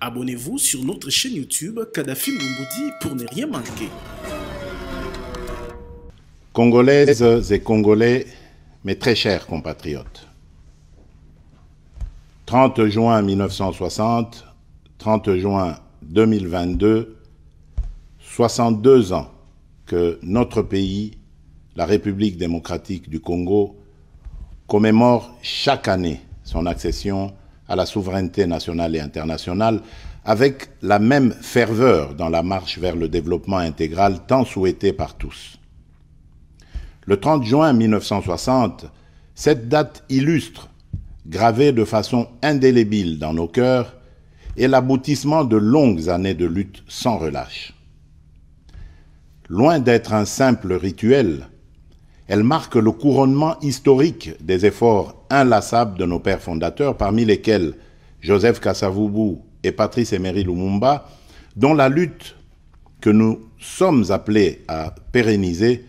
Abonnez-vous sur notre chaîne YouTube Kadhafi Mumboudi pour ne rien manquer. Congolaises et Congolais, mes très chers compatriotes. 30 juin 1960, 30 juin 2022, 62 ans que notre pays, la République démocratique du Congo, commémore chaque année son accession à la souveraineté nationale et internationale avec la même ferveur dans la marche vers le développement intégral tant souhaité par tous. Le 30 juin 1960, cette date illustre, gravée de façon indélébile dans nos cœurs, est l'aboutissement de longues années de lutte sans relâche. Loin d'être un simple rituel, elle marque le couronnement historique des efforts inlassables de nos pères fondateurs, parmi lesquels Joseph Kassavoubou et Patrice Emery Lumumba, dont la lutte que nous sommes appelés à pérenniser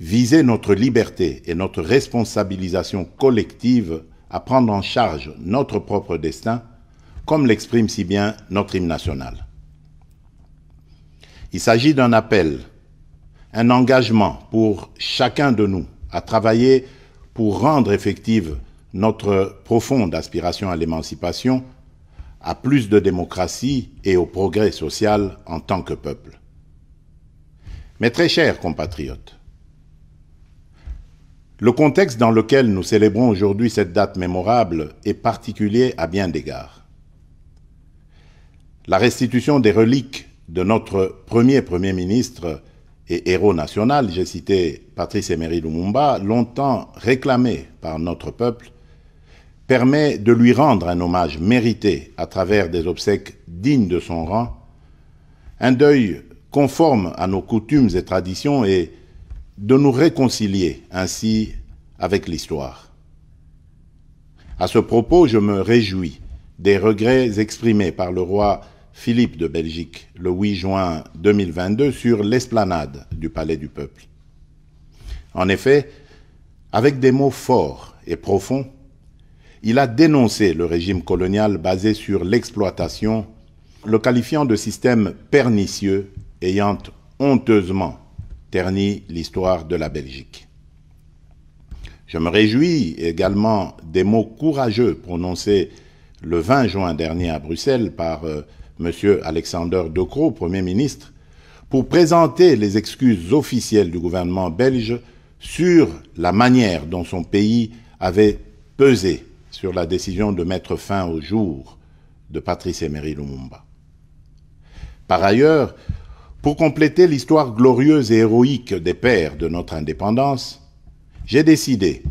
visait notre liberté et notre responsabilisation collective à prendre en charge notre propre destin, comme l'exprime si bien notre hymne national. Il s'agit d'un appel un engagement pour chacun de nous à travailler pour rendre effective notre profonde aspiration à l'émancipation, à plus de démocratie et au progrès social en tant que peuple. Mes très chers compatriotes, le contexte dans lequel nous célébrons aujourd'hui cette date mémorable est particulier à bien d'égards. La restitution des reliques de notre premier Premier ministre et héros national, j'ai cité Patrice Emery Lumumba, longtemps réclamé par notre peuple, permet de lui rendre un hommage mérité à travers des obsèques dignes de son rang, un deuil conforme à nos coutumes et traditions et de nous réconcilier ainsi avec l'histoire. À ce propos, je me réjouis des regrets exprimés par le roi Philippe de Belgique le 8 juin 2022 sur l'esplanade du Palais du Peuple. En effet, avec des mots forts et profonds, il a dénoncé le régime colonial basé sur l'exploitation, le qualifiant de système pernicieux ayant honteusement terni l'histoire de la Belgique. Je me réjouis également des mots courageux prononcés le 20 juin dernier à Bruxelles par euh, M. Alexander De Premier ministre, pour présenter les excuses officielles du gouvernement belge sur la manière dont son pays avait pesé sur la décision de mettre fin au jour de Patrice Emery Lumumba. Par ailleurs, pour compléter l'histoire glorieuse et héroïque des pères de notre indépendance, j'ai décidé,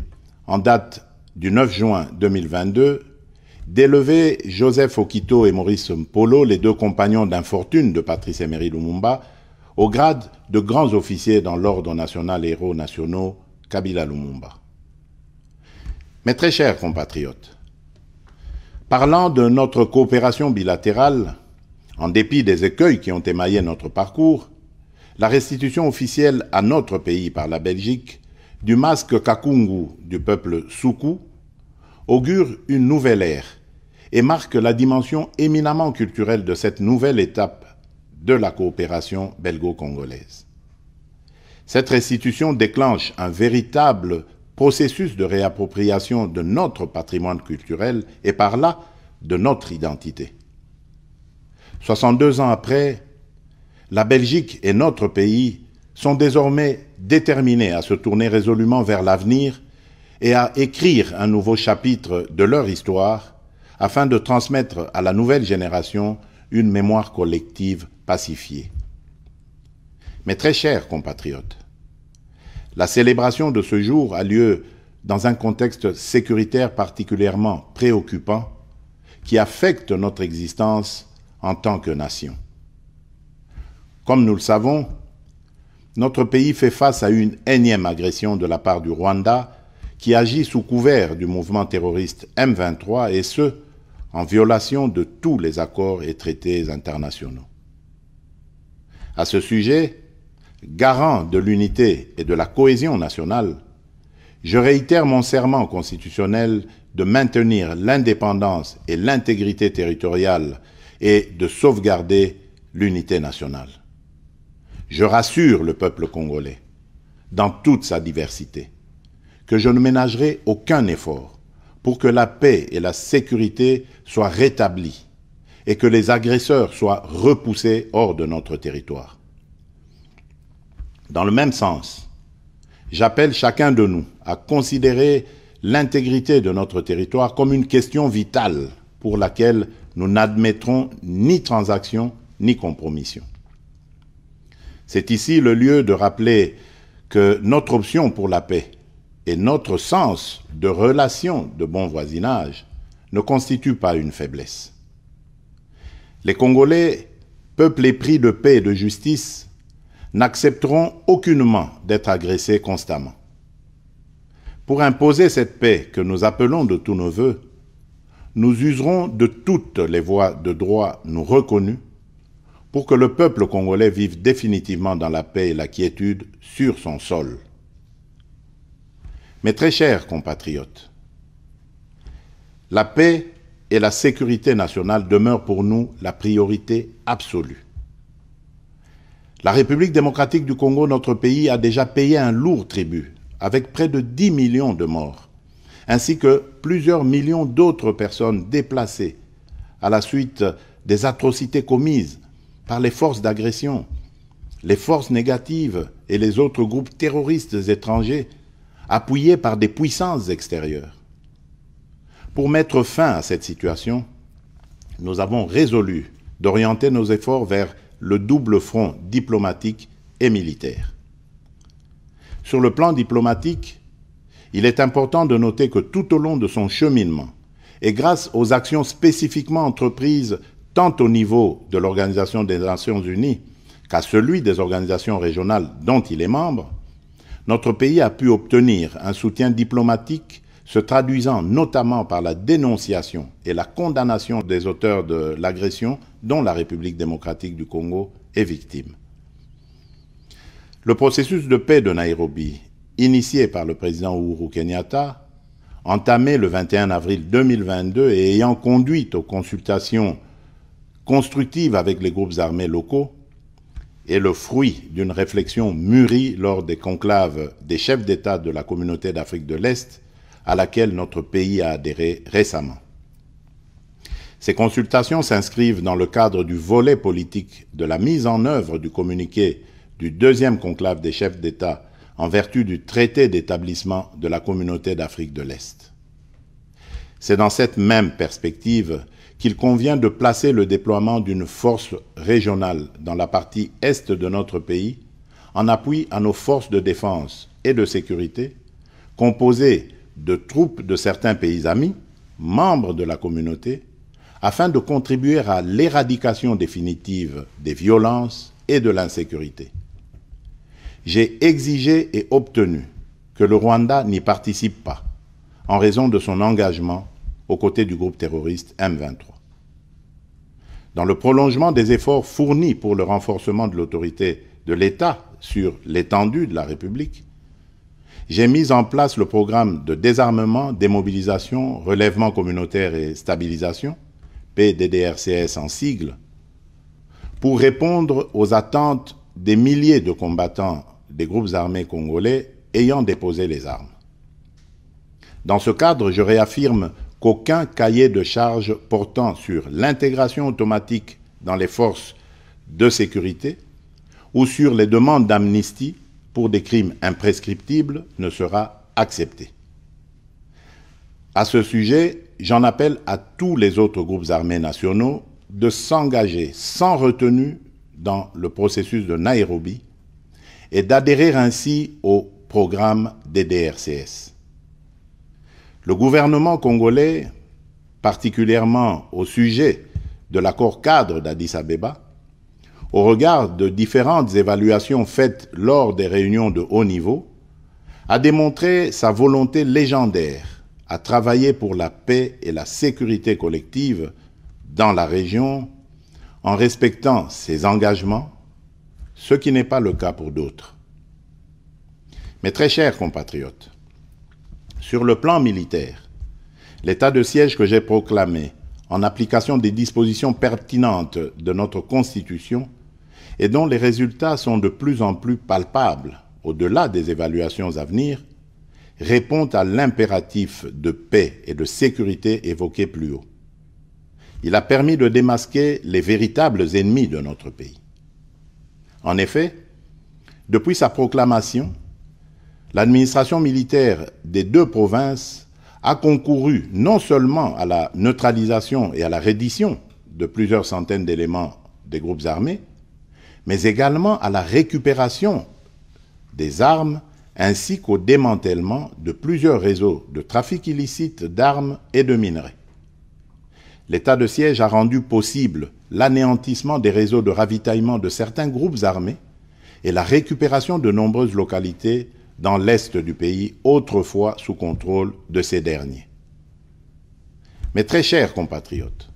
en date du 9 juin 2022, d'élever Joseph Okito et Maurice Polo, les deux compagnons d'infortune de Patrice Emery Lumumba, au grade de grands officiers dans l'ordre national héros nationaux Kabila Lumumba. Mes très chers compatriotes, parlant de notre coopération bilatérale, en dépit des écueils qui ont émaillé notre parcours, la restitution officielle à notre pays par la Belgique du masque Kakungu du peuple Soukou augure une nouvelle ère et marque la dimension éminemment culturelle de cette nouvelle étape de la coopération belgo-congolaise. Cette restitution déclenche un véritable processus de réappropriation de notre patrimoine culturel et par là de notre identité. 62 ans après, la Belgique et notre pays sont désormais déterminés à se tourner résolument vers l'avenir et à écrire un nouveau chapitre de leur histoire afin de transmettre à la nouvelle génération une mémoire collective pacifiée. Mes très chers compatriotes, la célébration de ce jour a lieu dans un contexte sécuritaire particulièrement préoccupant qui affecte notre existence en tant que nation. Comme nous le savons, notre pays fait face à une énième agression de la part du Rwanda qui agit sous couvert du mouvement terroriste M23 et ce, en violation de tous les accords et traités internationaux. À ce sujet, garant de l'unité et de la cohésion nationale, je réitère mon serment constitutionnel de maintenir l'indépendance et l'intégrité territoriale et de sauvegarder l'unité nationale. Je rassure le peuple congolais dans toute sa diversité que je ne ménagerai aucun effort pour que la paix et la sécurité soient rétablies et que les agresseurs soient repoussés hors de notre territoire. Dans le même sens, j'appelle chacun de nous à considérer l'intégrité de notre territoire comme une question vitale pour laquelle nous n'admettrons ni transaction ni compromission. C'est ici le lieu de rappeler que notre option pour la paix et notre sens de relation de bon voisinage ne constitue pas une faiblesse. Les Congolais, peuple épris de paix et de justice, n'accepteront aucunement d'être agressés constamment. Pour imposer cette paix que nous appelons de tous nos voeux, nous userons de toutes les voies de droit nous reconnues pour que le peuple congolais vive définitivement dans la paix et la quiétude sur son sol. Mes très chers compatriotes, la paix et la sécurité nationale demeurent pour nous la priorité absolue. La République démocratique du Congo, notre pays, a déjà payé un lourd tribut, avec près de 10 millions de morts, ainsi que plusieurs millions d'autres personnes déplacées à la suite des atrocités commises par les forces d'agression, les forces négatives et les autres groupes terroristes étrangers appuyé par des puissances extérieures. Pour mettre fin à cette situation, nous avons résolu d'orienter nos efforts vers le double front diplomatique et militaire. Sur le plan diplomatique, il est important de noter que tout au long de son cheminement, et grâce aux actions spécifiquement entreprises tant au niveau de l'Organisation des Nations Unies qu'à celui des organisations régionales dont il est membre, notre pays a pu obtenir un soutien diplomatique se traduisant notamment par la dénonciation et la condamnation des auteurs de l'agression dont la République démocratique du Congo est victime. Le processus de paix de Nairobi, initié par le président Uhuru Kenyatta, entamé le 21 avril 2022 et ayant conduit aux consultations constructives avec les groupes armés locaux, est le fruit d'une réflexion mûrie lors des conclaves des chefs d'État de la communauté d'Afrique de l'Est à laquelle notre pays a adhéré récemment. Ces consultations s'inscrivent dans le cadre du volet politique de la mise en œuvre du communiqué du deuxième conclave des chefs d'État en vertu du traité d'établissement de la communauté d'Afrique de l'Est. C'est dans cette même perspective qu'il convient de placer le déploiement d'une force régionale dans la partie est de notre pays en appui à nos forces de défense et de sécurité, composées de troupes de certains pays amis, membres de la communauté, afin de contribuer à l'éradication définitive des violences et de l'insécurité. J'ai exigé et obtenu que le Rwanda n'y participe pas, en raison de son engagement aux côtés du groupe terroriste M23. Dans le prolongement des efforts fournis pour le renforcement de l'autorité de l'État sur l'étendue de la République, j'ai mis en place le programme de désarmement, démobilisation, relèvement communautaire et stabilisation, PDDRCS en sigle, pour répondre aux attentes des milliers de combattants des groupes armés congolais ayant déposé les armes. Dans ce cadre, je réaffirme qu'aucun cahier de charge portant sur l'intégration automatique dans les forces de sécurité ou sur les demandes d'amnistie pour des crimes imprescriptibles ne sera accepté. À ce sujet, j'en appelle à tous les autres groupes armés nationaux de s'engager sans retenue dans le processus de Nairobi et d'adhérer ainsi au programme des DRCS. Le gouvernement congolais, particulièrement au sujet de l'accord cadre d'Addis Abeba, au regard de différentes évaluations faites lors des réunions de haut niveau, a démontré sa volonté légendaire à travailler pour la paix et la sécurité collective dans la région en respectant ses engagements, ce qui n'est pas le cas pour d'autres. Mes très chers compatriotes, sur le plan militaire, l'état de siège que j'ai proclamé, en application des dispositions pertinentes de notre Constitution, et dont les résultats sont de plus en plus palpables au-delà des évaluations à venir, répond à l'impératif de paix et de sécurité évoqué plus haut. Il a permis de démasquer les véritables ennemis de notre pays. En effet, depuis sa proclamation, L'administration militaire des deux provinces a concouru non seulement à la neutralisation et à la reddition de plusieurs centaines d'éléments des groupes armés, mais également à la récupération des armes ainsi qu'au démantèlement de plusieurs réseaux de trafic illicite d'armes et de minerais. L'état de siège a rendu possible l'anéantissement des réseaux de ravitaillement de certains groupes armés et la récupération de nombreuses localités dans l'est du pays, autrefois sous contrôle de ces derniers. Mes très chers compatriotes,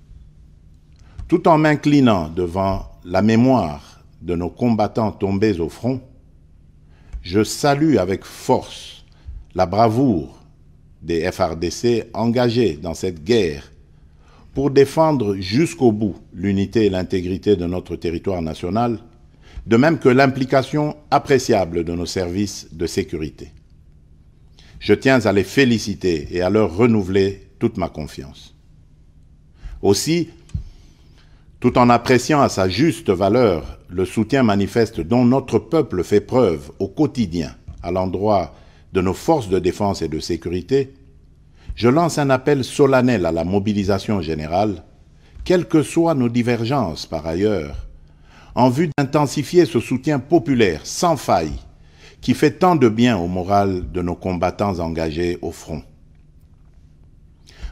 tout en m'inclinant devant la mémoire de nos combattants tombés au front, je salue avec force la bravoure des FRDC engagés dans cette guerre pour défendre jusqu'au bout l'unité et l'intégrité de notre territoire national de même que l'implication appréciable de nos services de sécurité. Je tiens à les féliciter et à leur renouveler toute ma confiance. Aussi, tout en appréciant à sa juste valeur le soutien manifeste dont notre peuple fait preuve au quotidien à l'endroit de nos forces de défense et de sécurité, je lance un appel solennel à la mobilisation générale, quelles que soient nos divergences par ailleurs, en vue d'intensifier ce soutien populaire sans faille qui fait tant de bien au moral de nos combattants engagés au front.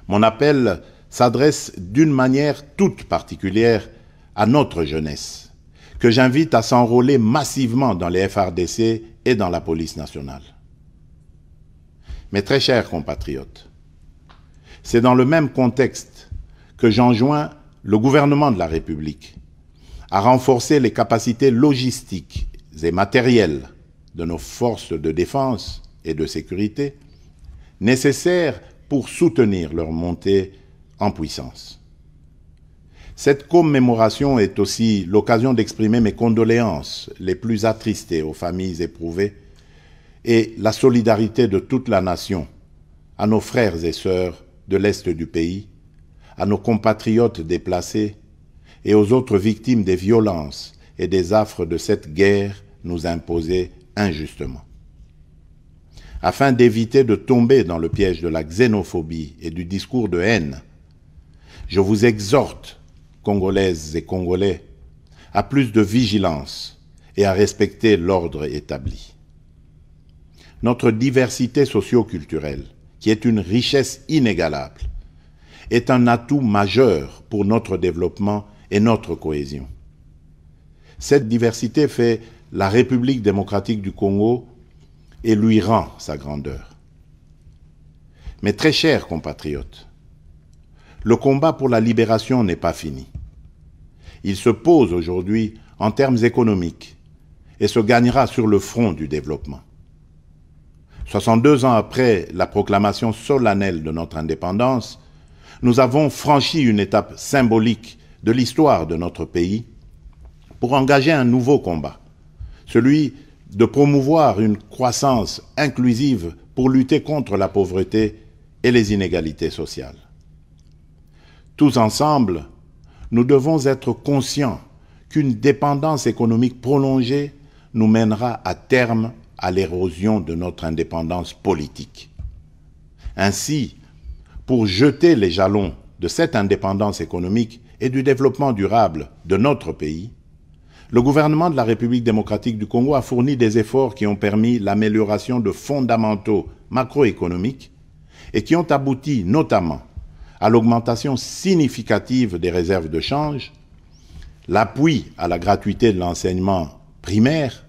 Mon appel s'adresse d'une manière toute particulière à notre jeunesse, que j'invite à s'enrôler massivement dans les FRDC et dans la police nationale. Mes très chers compatriotes, c'est dans le même contexte que j'enjoins le gouvernement de la République à renforcer les capacités logistiques et matérielles de nos forces de défense et de sécurité nécessaires pour soutenir leur montée en puissance. Cette commémoration est aussi l'occasion d'exprimer mes condoléances les plus attristées aux familles éprouvées et la solidarité de toute la nation à nos frères et sœurs de l'Est du pays, à nos compatriotes déplacés et aux autres victimes des violences et des affres de cette guerre nous imposée injustement. Afin d'éviter de tomber dans le piège de la xénophobie et du discours de haine, je vous exhorte, Congolaises et Congolais, à plus de vigilance et à respecter l'ordre établi. Notre diversité socio-culturelle, qui est une richesse inégalable, est un atout majeur pour notre développement et notre cohésion. Cette diversité fait la République démocratique du Congo et lui rend sa grandeur. mais très chers compatriotes, le combat pour la libération n'est pas fini. Il se pose aujourd'hui en termes économiques et se gagnera sur le front du développement. 62 ans après la proclamation solennelle de notre indépendance, nous avons franchi une étape symbolique de l'histoire de notre pays pour engager un nouveau combat, celui de promouvoir une croissance inclusive pour lutter contre la pauvreté et les inégalités sociales. Tous ensemble, nous devons être conscients qu'une dépendance économique prolongée nous mènera à terme à l'érosion de notre indépendance politique. Ainsi, pour jeter les jalons de cette indépendance économique, et du développement durable de notre pays, le gouvernement de la République démocratique du Congo a fourni des efforts qui ont permis l'amélioration de fondamentaux macroéconomiques et qui ont abouti notamment à l'augmentation significative des réserves de change, l'appui à la gratuité de l'enseignement primaire,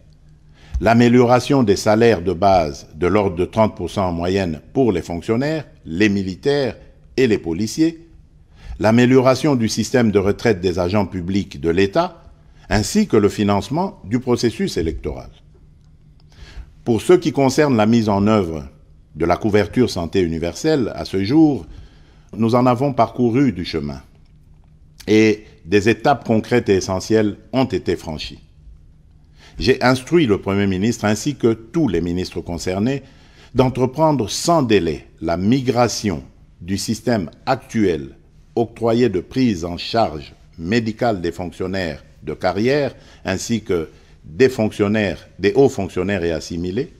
l'amélioration des salaires de base de l'ordre de 30% en moyenne pour les fonctionnaires, les militaires et les policiers, l'amélioration du système de retraite des agents publics de l'État, ainsi que le financement du processus électoral. Pour ce qui concerne la mise en œuvre de la couverture santé universelle, à ce jour, nous en avons parcouru du chemin et des étapes concrètes et essentielles ont été franchies. J'ai instruit le Premier ministre ainsi que tous les ministres concernés d'entreprendre sans délai la migration du système actuel octroyer de prise en charge médicale des fonctionnaires de carrière ainsi que des fonctionnaires, des hauts fonctionnaires et assimilés,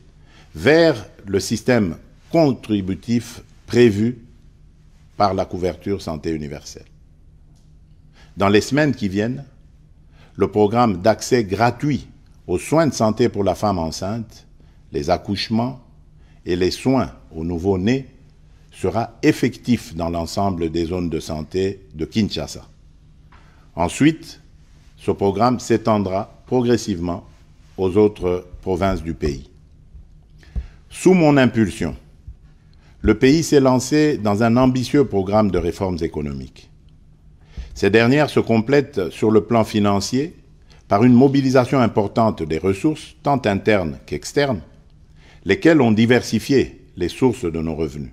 vers le système contributif prévu par la couverture santé universelle. Dans les semaines qui viennent, le programme d'accès gratuit aux soins de santé pour la femme enceinte, les accouchements et les soins aux nouveau-nés sera effectif dans l'ensemble des zones de santé de Kinshasa. Ensuite, ce programme s'étendra progressivement aux autres provinces du pays. Sous mon impulsion, le pays s'est lancé dans un ambitieux programme de réformes économiques. Ces dernières se complètent sur le plan financier par une mobilisation importante des ressources, tant internes qu'externes, lesquelles ont diversifié les sources de nos revenus.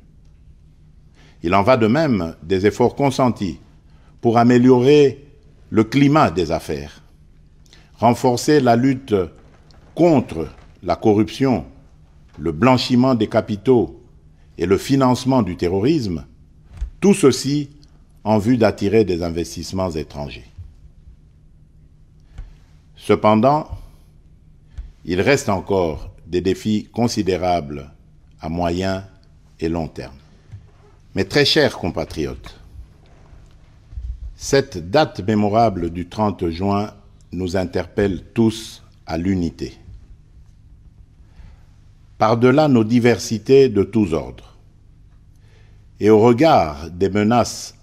Il en va de même des efforts consentis pour améliorer le climat des affaires, renforcer la lutte contre la corruption, le blanchiment des capitaux et le financement du terrorisme, tout ceci en vue d'attirer des investissements étrangers. Cependant, il reste encore des défis considérables à moyen et long terme. Mes très chers compatriotes, cette date mémorable du 30 juin nous interpelle tous à l'unité. Par-delà nos diversités de tous ordres, et au regard des menaces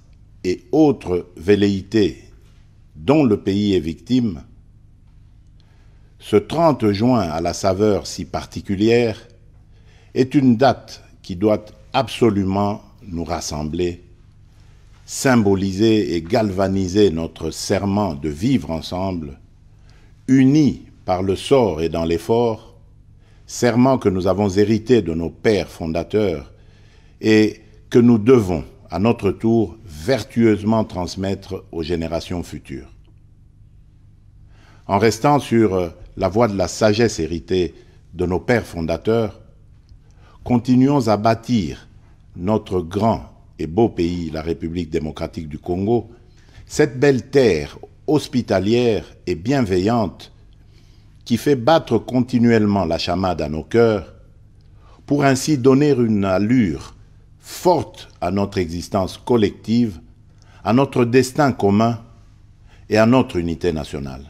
et autres velléités dont le pays est victime, ce 30 juin à la saveur si particulière est une date qui doit absolument nous rassembler, symboliser et galvaniser notre serment de vivre ensemble, unis par le sort et dans l'effort, serment que nous avons hérité de nos pères fondateurs et que nous devons, à notre tour, vertueusement transmettre aux générations futures. En restant sur euh, la voie de la sagesse héritée de nos pères fondateurs, continuons à bâtir notre grand et beau pays, la République démocratique du Congo, cette belle terre hospitalière et bienveillante qui fait battre continuellement la chamade à nos cœurs, pour ainsi donner une allure forte à notre existence collective, à notre destin commun et à notre unité nationale.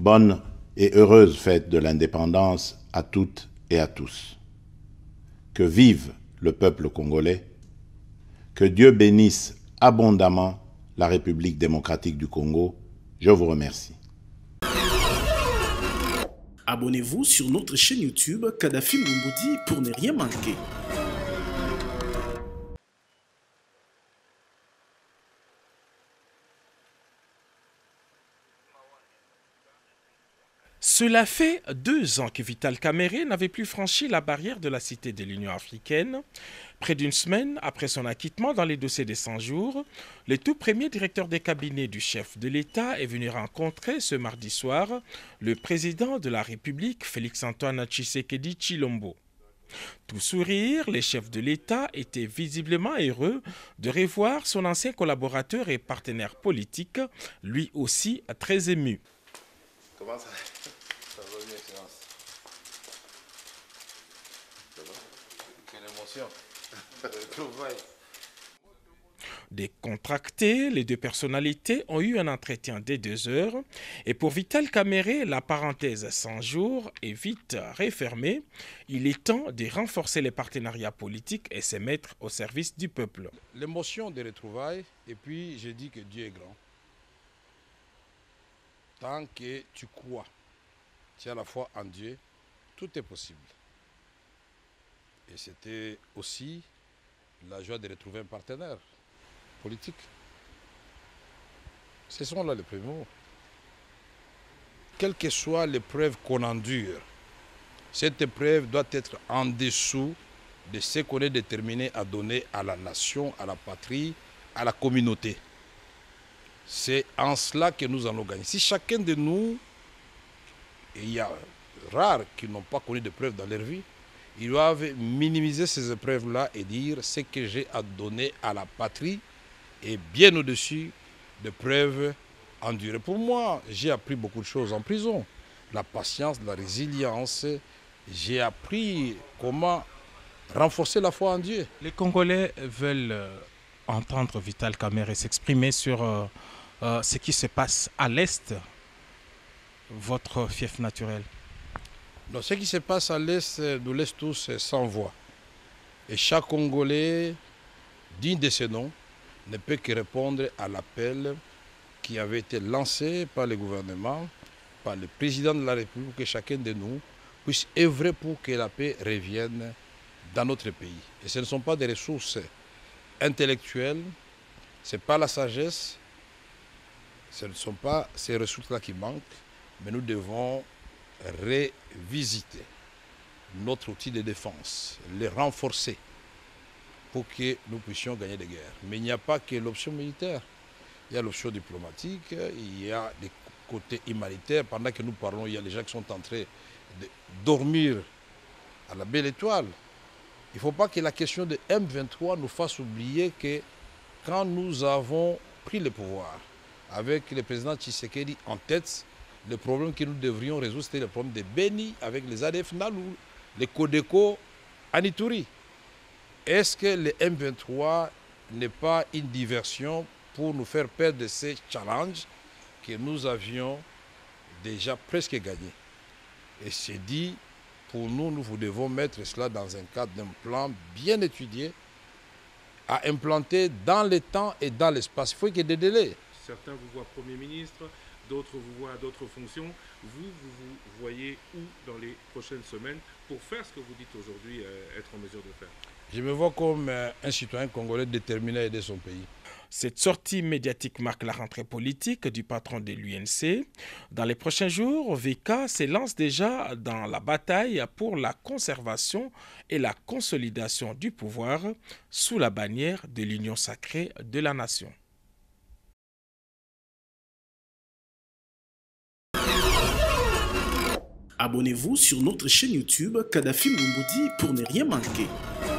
Bonne et heureuse fête de l'indépendance à toutes et à tous. Que vive le peuple congolais. Que Dieu bénisse abondamment la République démocratique du Congo. Je vous remercie. Abonnez-vous sur notre chaîne YouTube Kadhafi Mboudi pour ne rien manquer. Cela fait deux ans que Vital Caméré n'avait plus franchi la barrière de la Cité de l'Union africaine. Près d'une semaine après son acquittement dans les dossiers des 100 jours, le tout premier directeur des cabinets du chef de l'État est venu rencontrer ce mardi soir le président de la République, Félix-Antoine Tshisekedi Chilombo. Tout sourire, les chefs de l'État étaient visiblement heureux de revoir son ancien collaborateur et partenaire politique, lui aussi très ému. émotion. Euh, Décontractés, les deux personnalités ont eu un entretien des deux heures et pour Vital Caméré, la parenthèse 100 jours est vite refermée. Il est temps de renforcer les partenariats politiques et se mettre au service du peuple. L'émotion des retrouvailles et puis je dis que Dieu est grand. Tant que tu crois, tu as la foi en Dieu, tout est possible. Et c'était aussi la joie de retrouver un partenaire politique. Ce sont là les premiers mots. Quelle que soit l'épreuve qu'on endure, cette épreuve doit être en dessous de ce qu'on est déterminé à donner à la nation, à la patrie, à la communauté. C'est en cela que nous allons gagner. Si chacun de nous, et il y a rares qui n'ont pas connu de preuves dans leur vie, ils doivent minimiser ces épreuves-là et dire ce que j'ai à donner à la patrie est bien au-dessus de preuves endurées. Pour moi, j'ai appris beaucoup de choses en prison. La patience, la résilience. J'ai appris comment renforcer la foi en Dieu. Les Congolais veulent euh, entendre Vital et s'exprimer sur euh, euh, ce qui se passe à l'Est, votre fief naturel ce qui se passe à l'Est, nous laisse tous sans voix. Et chaque Congolais digne de ce nom ne peut que répondre à l'appel qui avait été lancé par le gouvernement, par le président de la République, que chacun de nous puisse œuvrer pour que la paix revienne dans notre pays. Et ce ne sont pas des ressources intellectuelles, ce n'est pas la sagesse, ce ne sont pas ces ressources-là qui manquent, mais nous devons révisiter notre outil de défense, le renforcer pour que nous puissions gagner des guerres. Mais il n'y a pas que l'option militaire. Il y a l'option diplomatique, il y a des côtés humanitaires. Pendant que nous parlons, il y a les gens qui sont entrés de dormir à la belle étoile. Il ne faut pas que la question de M23 nous fasse oublier que quand nous avons pris le pouvoir, avec le président Tshisekedi en tête, le problème que nous devrions résoudre, c'était le problème de Beni avec les ADF Nalou, les Codeco Anitouri. Est-ce que le M23 n'est pas une diversion pour nous faire perdre ces challenges que nous avions déjà presque gagnés Et c'est dit, pour nous, nous devons mettre cela dans un cadre d'un plan bien étudié à implanter dans le temps et dans l'espace. Il faut qu'il y ait des délais. Certains vous voient Premier ministre, d'autres vous voient à d'autres fonctions. Vous, vous vous voyez où dans les prochaines semaines pour faire ce que vous dites aujourd'hui euh, être en mesure de faire Je me vois comme euh, un citoyen congolais déterminé à aider son pays. Cette sortie médiatique marque la rentrée politique du patron de l'UNC. Dans les prochains jours, VK s'élance déjà dans la bataille pour la conservation et la consolidation du pouvoir sous la bannière de l'Union sacrée de la nation. Abonnez-vous sur notre chaîne YouTube Kadhafi Mboudi pour ne rien manquer.